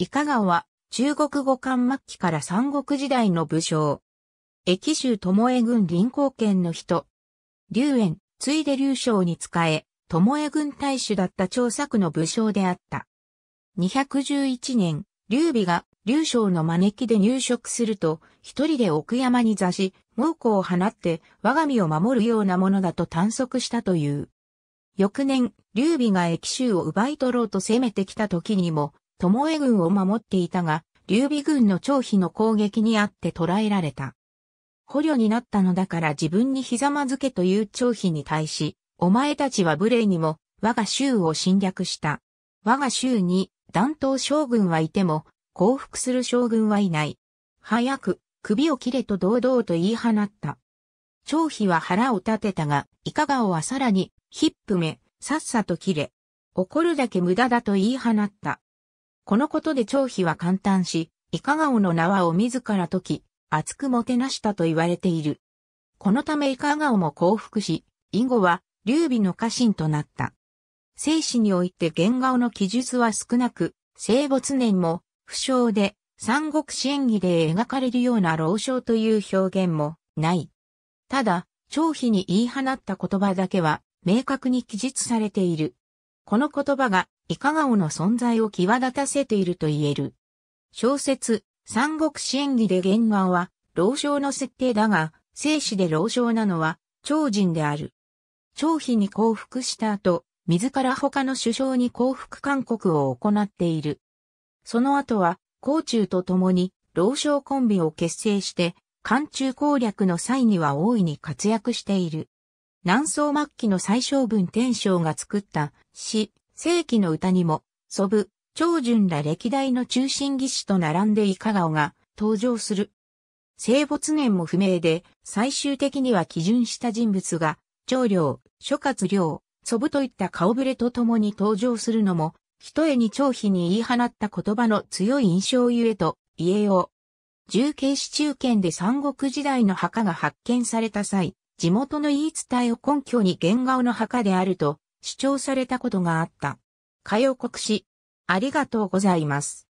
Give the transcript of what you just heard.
いかがは、中国語漢末期から三国時代の武将。駅州巴江郡臨港県の人。龍園、ついで龍将に仕え、巴江郡大主だった長作の武将であった。211年、劉備が劉将の招きで入植すると、一人で奥山に座し、猛虎を放って我が身を守るようなものだと探索したという。翌年、劉備が駅州を奪い取ろうと攻めてきた時にも、巴軍を守っていたが、劉備軍の張飛の攻撃にあって捕らえられた。捕虜になったのだから自分にひざまずけという張飛に対し、お前たちは無礼にも我が州を侵略した。我が州に弾頭将軍はいても降伏する将軍はいない。早く首を切れと堂々と言い放った。張飛は腹を立てたが、いかがおはさらに、ヒップめ、さっさと切れ。怒るだけ無駄だと言い放った。このことで張飛は簡単し、イカガオの縄を自ら解き、厚くもてなしたと言われている。このためイカガオも降伏し、以後は、劉備の家臣となった。生死において原顔の記述は少なく、生没年も、不詳で、三国志演儀で描かれるような老将という表現もない。ただ、張飛に言い放った言葉だけは明確に記述されている。この言葉がいかがおの存在を際立たせていると言える。小説、三国志演儀で原画は、老将の設定だが、生死で老将なのは、超人である。張飛に降伏した後、自ら他の首相に降伏勧告を行っている。その後は、甲中と共に、老将コンビを結成して、漢中攻略の際には大いに活躍している。南宋末期の最小文天章が作った詩、世紀の歌にも、祖父、長順ら歴代の中心技師と並んでいかがおが登場する。生没年も不明で、最終的には基準した人物が、長領、諸葛亮、祖父といった顔ぶれと共に登場するのも、一重に長飛に言い放った言葉の強い印象ゆえと言えよう。重慶市中堅で三国時代の墓が発見された際、地元の言い伝えを根拠に原顔の墓であると主張されたことがあった。かよ国史、ありがとうございます。